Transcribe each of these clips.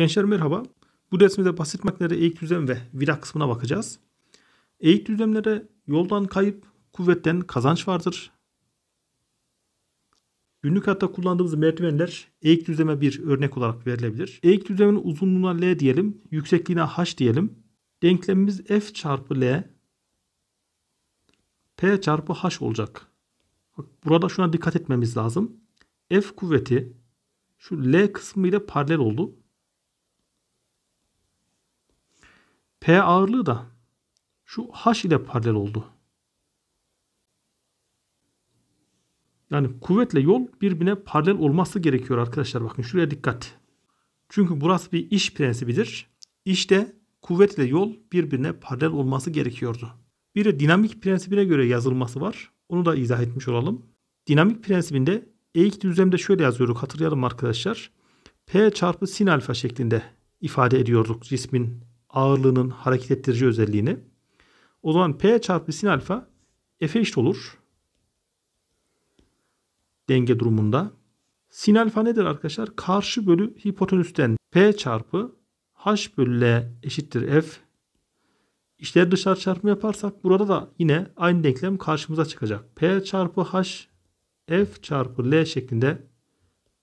Gençler merhaba. Bu dersimizde basit makinede eğik düzlem ve vira kısmına bakacağız. Eğik düzlemlere yoldan kayıp, kuvvetten kazanç vardır. Günlük hatta kullandığımız merdivenler eğik düzleme bir örnek olarak verilebilir. Eğik düzlemin uzunluğuna L diyelim, yüksekliğine H diyelim. Denklemimiz F çarpı L, P çarpı H olacak. burada şuna dikkat etmemiz lazım. F kuvveti şu L kısmı ile paralel oldu. P ağırlığı da şu H ile paralel oldu. Yani kuvvetle yol birbirine paralel olması gerekiyor arkadaşlar. Bakın şuraya dikkat. Çünkü burası bir iş prensibidir. İşte kuvvetle yol birbirine paralel olması gerekiyordu. Bir de dinamik prensibine göre yazılması var. Onu da izah etmiş olalım. Dinamik prensibinde eğik düzlemde şöyle yazıyorduk hatırlayalım arkadaşlar. P çarpı sin alfa şeklinde ifade ediyorduk cismin ağırlığının hareket ettirici özelliğini. O zaman P çarpı sin alfa F'e eşit olur. Denge durumunda. Sin alfa nedir arkadaşlar? Karşı bölü hipotenüsten P çarpı H bölü L eşittir F. İşler dışarı çarpımı yaparsak burada da yine aynı denklem karşımıza çıkacak. P çarpı H F çarpı L şeklinde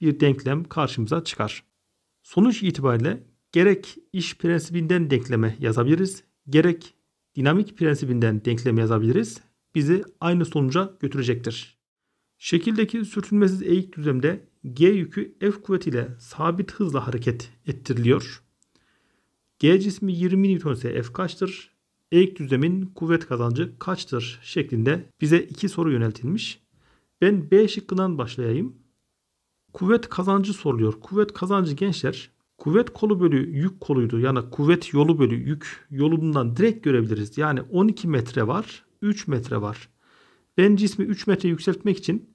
bir denklem karşımıza çıkar. Sonuç itibariyle gerek iş prensibinden denkleme yazabiliriz, gerek dinamik prensibinden denkleme yazabiliriz. Bizi aynı sonuca götürecektir. Şekildeki sürtünmesiz eğik düzlemde G yükü F kuvvetiyle sabit hızla hareket ettiriliyor. G cismi 20 N ise F kaçtır? Eğik düzlemin kuvvet kazancı kaçtır? şeklinde bize iki soru yöneltilmiş. Ben B şıkkından başlayayım. Kuvvet kazancı soruluyor. Kuvvet kazancı gençler Kuvvet kolu bölü yük koluydu. Yani kuvvet yolu bölü yük yolundan direkt görebiliriz. Yani 12 metre var, 3 metre var. Ben cismi 3 metre yükseltmek için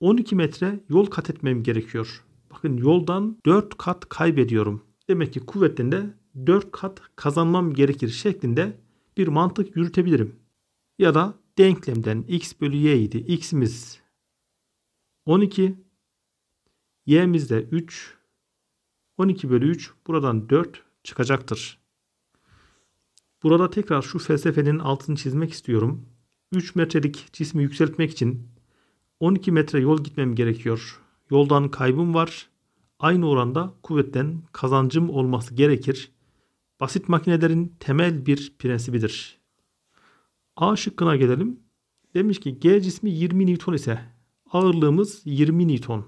12 metre yol kat etmem gerekiyor. Bakın yoldan 4 kat kaybediyorum. Demek ki kuvvetinde 4 kat kazanmam gerekir şeklinde bir mantık yürütebilirim. Ya da denklemden x bölü y idi. x'imiz 12, y'miz de 3, 12 bölü 3 buradan 4 çıkacaktır. Burada tekrar şu felsefenin altını çizmek istiyorum. 3 metrelik cismi yükseltmek için 12 metre yol gitmem gerekiyor. Yoldan kaybım var. Aynı oranda kuvvetten kazancım olması gerekir. Basit makinelerin temel bir prensibidir. A şıkkına gelelim. Demiş ki G cismi 20 Newton ise ağırlığımız 20 Newton.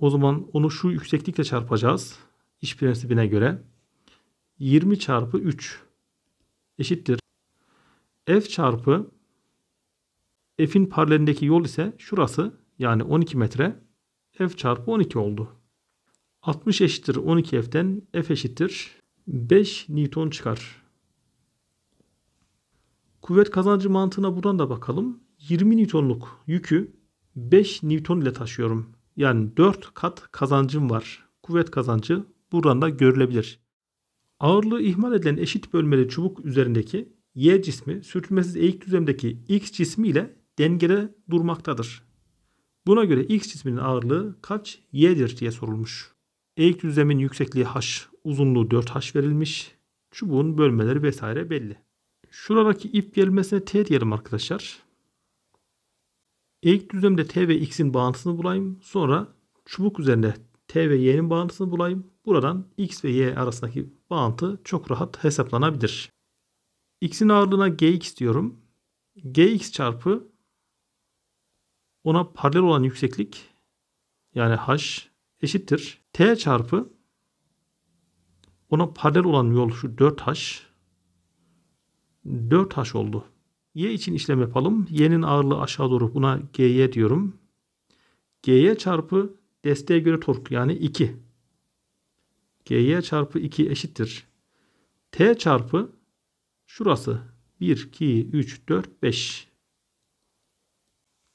O zaman onu şu yükseklikle çarpacağız. İş prensibine göre. 20 çarpı 3 eşittir. F çarpı F'in paralelindeki yol ise şurası yani 12 metre F çarpı 12 oldu. 60 eşittir 12 F'den F eşittir 5 Newton çıkar. Kuvvet kazancı mantığına buradan da bakalım. 20 Newton'luk yükü 5 Newton ile taşıyorum yani 4 kat kazancım var. Kuvvet kazancı buradan da görülebilir. Ağırlığı ihmal edilen eşit bölmeli çubuk üzerindeki Y cismi sürtünmesiz eğik düzlemdeki X cismi ile dengede durmaktadır. Buna göre X cisminin ağırlığı kaç Y'dir diye sorulmuş. Eğik düzlemin yüksekliği H, uzunluğu 4H verilmiş. Çubuğun bölmeleri vesaire belli. Şuradaki ip gelmesine T diyelim arkadaşlar. İlk düzlemde t ve x'in bağıntısını bulayım. Sonra çubuk üzerinde t ve y'nin bağıntısını bulayım. Buradan x ve y arasındaki bağıntı çok rahat hesaplanabilir. x'in ağırlığına gx diyorum. gx çarpı ona paralel olan yükseklik yani h eşittir. t çarpı ona paralel olan yol şu 4h 4h oldu. Y için işlem yapalım. Y'nin ağırlığı aşağı doğru. Buna GY diyorum. GY çarpı desteğe göre tork yani 2. GY çarpı 2 eşittir. T çarpı şurası 1, 2, 3, 4, 5.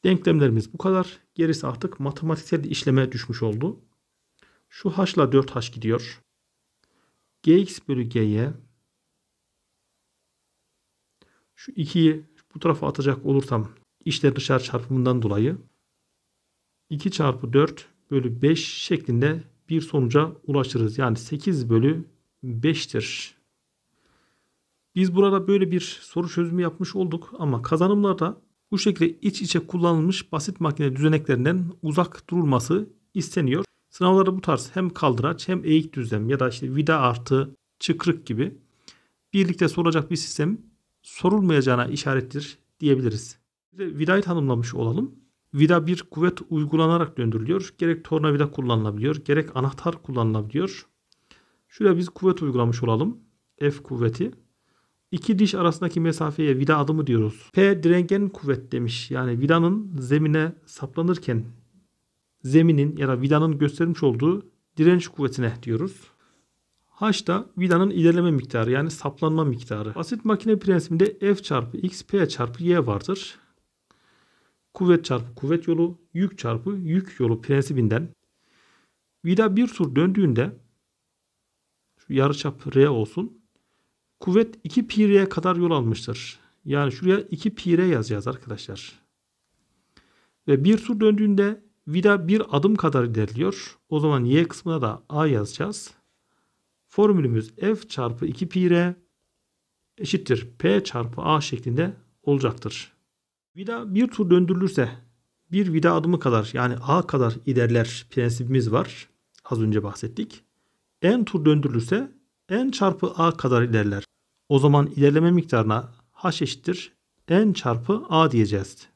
Denklemlerimiz bu kadar. Gerisi artık matematiksel işleme düşmüş oldu. Şu haşla 4 haş gidiyor. gx bölü gy şu 2'yi bu tarafa atacak olursam işler dışarı çarpımından dolayı 2 çarpı 4 bölü 5 şeklinde bir sonuca ulaşırız. Yani 8 bölü 5'tir. Biz burada böyle bir soru çözümü yapmış olduk ama kazanımlarda bu şekilde iç içe kullanılmış basit makine düzeneklerinden uzak durulması isteniyor. Sınavlarda bu tarz hem kaldıraç hem eğik düzlem ya da işte vida artı çıkrık gibi birlikte sorulacak bir sistem sorulmayacağına işarettir diyebiliriz. Bir de vidayı tanımlamış olalım. Vida bir kuvvet uygulanarak döndürülüyor. Gerek tornavida kullanılabiliyor, gerek anahtar kullanılabiliyor. Şuraya biz kuvvet uygulamış olalım. F kuvveti. İki diş arasındaki mesafeye vida adımı diyoruz. P direngen kuvvet demiş. Yani vidanın zemine saplanırken zeminin ya da vidanın göstermiş olduğu direnç kuvvetine diyoruz. H da vidanın ilerleme miktarı yani saplanma miktarı. Basit makine prensibinde F çarpı X, P çarpı Y vardır. Kuvvet çarpı kuvvet yolu, yük çarpı yük yolu prensibinden vida bir tur döndüğünde şu yarıçap R olsun. Kuvvet 2 pi R'ye kadar yol almıştır. Yani şuraya 2 pi R yazacağız arkadaşlar. Ve bir tur döndüğünde vida bir adım kadar ilerliyor. O zaman Y kısmına da A yazacağız. Formülümüz f çarpı 2 pi r eşittir p çarpı a şeklinde olacaktır. Vida bir tur döndürülürse bir vida adımı kadar yani a kadar ilerler prensibimiz var. Az önce bahsettik. n tur döndürülürse n çarpı a kadar ilerler. O zaman ilerleme miktarına h eşittir n çarpı a diyeceğiz.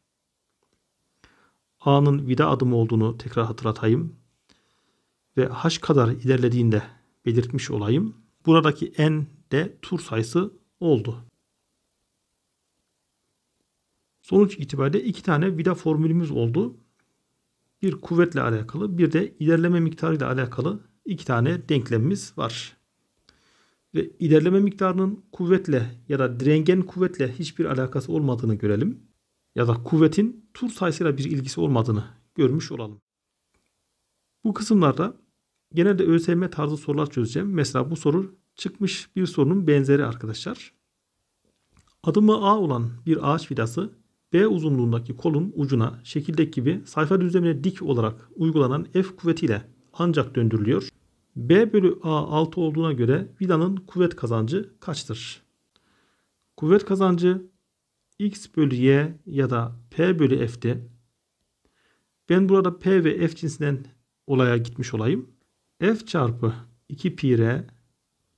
a'nın vida adımı olduğunu tekrar hatırlatayım. Ve h kadar ilerlediğinde belirtmiş olayım. Buradaki n de tur sayısı oldu. Sonuç itibariyle iki tane vida formülümüz oldu. Bir kuvvetle alakalı bir de ilerleme miktarı ile alakalı iki tane denklemimiz var. Ve ilerleme miktarının kuvvetle ya da direngen kuvvetle hiçbir alakası olmadığını görelim. Ya da kuvvetin tur sayısıyla bir ilgisi olmadığını görmüş olalım. Bu kısımlarda Genelde ÖSYM tarzı sorular çözeceğim. Mesela bu soru çıkmış bir sorunun benzeri arkadaşlar. Adımı A olan bir ağaç vidası B uzunluğundaki kolun ucuna şekildeki gibi sayfa düzlemine dik olarak uygulanan F kuvvetiyle ancak döndürülüyor. B bölü A 6 olduğuna göre vidanın kuvvet kazancı kaçtır? Kuvvet kazancı X bölü Y ya da P bölü F'de. Ben burada P ve F cinsinden olaya gitmiş olayım f çarpı 2 pi r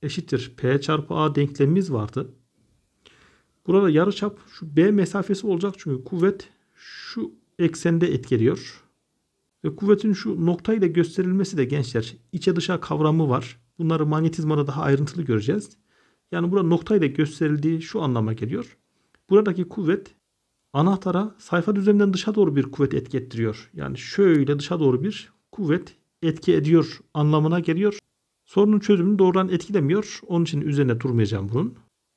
eşittir p çarpı a denklemimiz vardı. Burada yarıçap şu b mesafesi olacak çünkü kuvvet şu eksende etkiliyor. Ve kuvvetin şu noktayla gösterilmesi de gençler içe dışa kavramı var. Bunları manyetizmada daha ayrıntılı göreceğiz. Yani burada noktayla gösterildiği şu anlama geliyor. Buradaki kuvvet anahtara sayfa düzleminden dışa doğru bir kuvvet etki ettiriyor. Yani şöyle dışa doğru bir kuvvet etki ediyor anlamına geliyor. Sorunun çözümünü doğrudan etkilemiyor. Onun için üzerine durmayacağım bunun.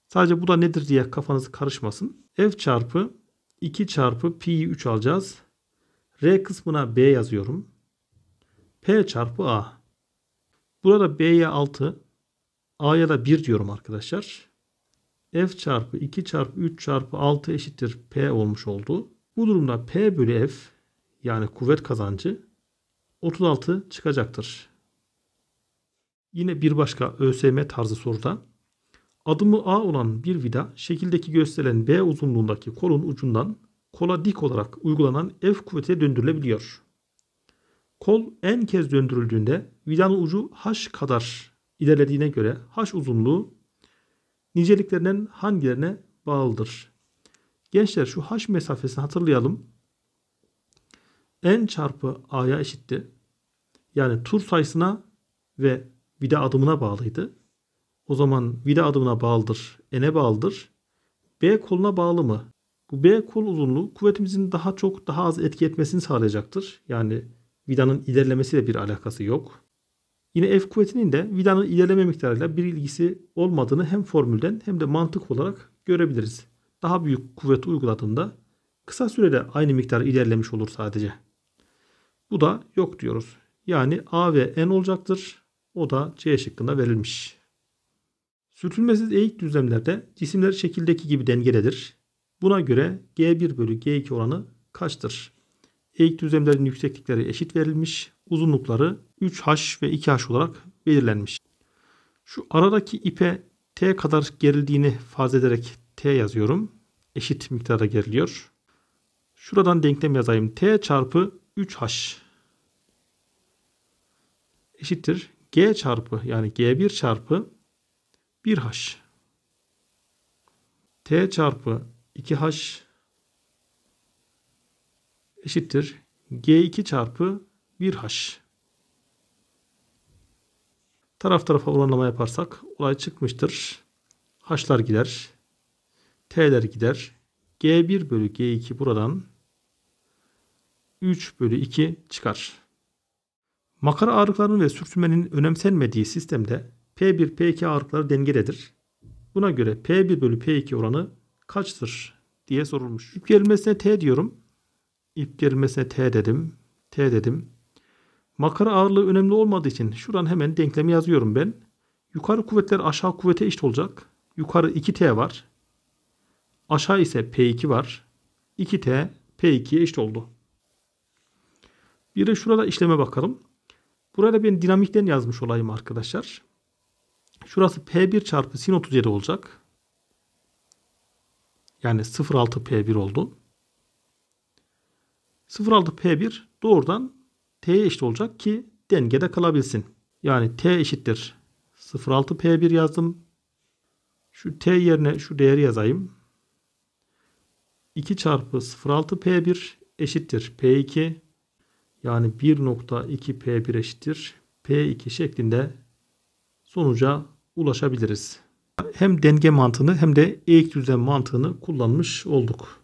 Sadece bu da nedir diye kafanız karışmasın. F çarpı 2 çarpı pi'yi 3 alacağız. R kısmına B yazıyorum. P çarpı A. Burada B'ye 6, A'ya da 1 diyorum arkadaşlar. F çarpı 2 çarpı 3 çarpı 6 eşittir P olmuş oldu. Bu durumda P bölü F yani kuvvet kazancı 36 çıkacaktır. Yine bir başka ÖSM tarzı soruda adımı A olan bir vida şekildeki gösterilen B uzunluğundaki kolun ucundan kola dik olarak uygulanan F kuvvete döndürülebiliyor. Kol en kez döndürüldüğünde vidanın ucu h kadar ilerlediğine göre h uzunluğu niceliklerinden hangilerine bağlıdır? Gençler şu h mesafesini hatırlayalım. n çarpı a'ya eşittir. Yani tur sayısına ve vida adımına bağlıydı. O zaman vida adımına bağlıdır, n'e bağlıdır. B koluna bağlı mı? Bu B kol uzunluğu kuvvetimizin daha çok daha az etki etmesini sağlayacaktır. Yani vidanın ilerlemesiyle bir alakası yok. Yine F kuvvetinin de vidanın ilerleme miktarıyla bir ilgisi olmadığını hem formülden hem de mantık olarak görebiliriz. Daha büyük kuvvet uyguladığında kısa sürede aynı miktar ilerlemiş olur sadece. Bu da yok diyoruz. Yani A ve N olacaktır. O da C şıkkında verilmiş. Sürtünmesiz eğik düzlemlerde cisimler şekildeki gibi dengelidir. Buna göre G1 bölü G2 oranı kaçtır? Eğik düzlemlerin yükseklikleri eşit verilmiş. Uzunlukları 3H ve 2H olarak belirlenmiş. Şu aradaki ipe T kadar gerildiğini farz ederek T yazıyorum. Eşit miktarda geriliyor. Şuradan denklem yazayım. T çarpı 3H eşittir G çarpı yani G1 çarpı 1H. T çarpı 2H eşittir G2 çarpı 1H. Taraf tarafa oranlama yaparsak olay çıkmıştır. H'lar gider. T'ler gider. G1 bölü G2 buradan 3 bölü 2 çıkar. Makara ağırlıklarının ve sürtünmenin önemsenmediği sistemde P1, P2 ağırlıkları dengeledir. Buna göre P1 bölü P2 oranı kaçtır diye sorulmuş. İp gerilmesine T diyorum. İp gerilmesine T dedim. T dedim. Makara ağırlığı önemli olmadığı için şuradan hemen denklemi yazıyorum ben. Yukarı kuvvetler aşağı kuvvete eşit olacak. Yukarı 2T var. Aşağı ise P2 var. 2T P2'ye eşit oldu. Bir de şurada işleme bakalım. Burada ben dinamikten yazmış olayım arkadaşlar. Şurası P1 çarpı sin 37 olacak. Yani 06 P1 oldu. 06 P1 doğrudan T'ye eşit olacak ki dengede kalabilsin. Yani T eşittir 06 P1 yazdım. Şu T yerine şu değeri yazayım. 2 çarpı 06 P1 eşittir P2 yani 1.2P1 eşittir P2 şeklinde sonuca ulaşabiliriz. Hem denge mantığını hem de eğik düzlem mantığını kullanmış olduk.